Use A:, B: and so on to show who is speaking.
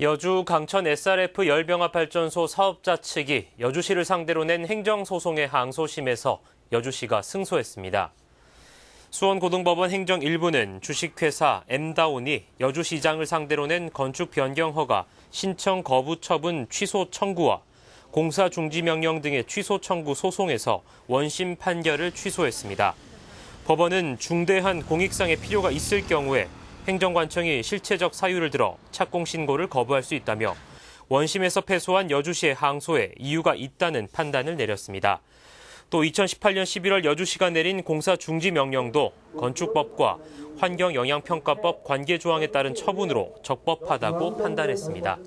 A: 여주 강천 SRF 열병합발전소 사업자 측이 여주시를 상대로 낸 행정소송의 항소심에서 여주시가 승소했습니다. 수원고등법원 행정 1부는 주식회사 엠다운이 여주시장을 상대로 낸 건축 변경 허가, 신청 거부 처분 취소 청구와 공사 중지 명령 등의 취소 청구 소송에서 원심 판결을 취소했습니다. 법원은 중대한 공익상의 필요가 있을 경우에 행정관청이 실체적 사유를 들어 착공 신고를 거부할 수 있다며 원심에서 패소한 여주시의 항소에 이유가 있다는 판단을 내렸습니다. 또 2018년 11월 여주시가 내린 공사 중지 명령도 건축법과 환경영향평가법 관계 조항에 따른 처분으로 적법하다고 판단했습니다.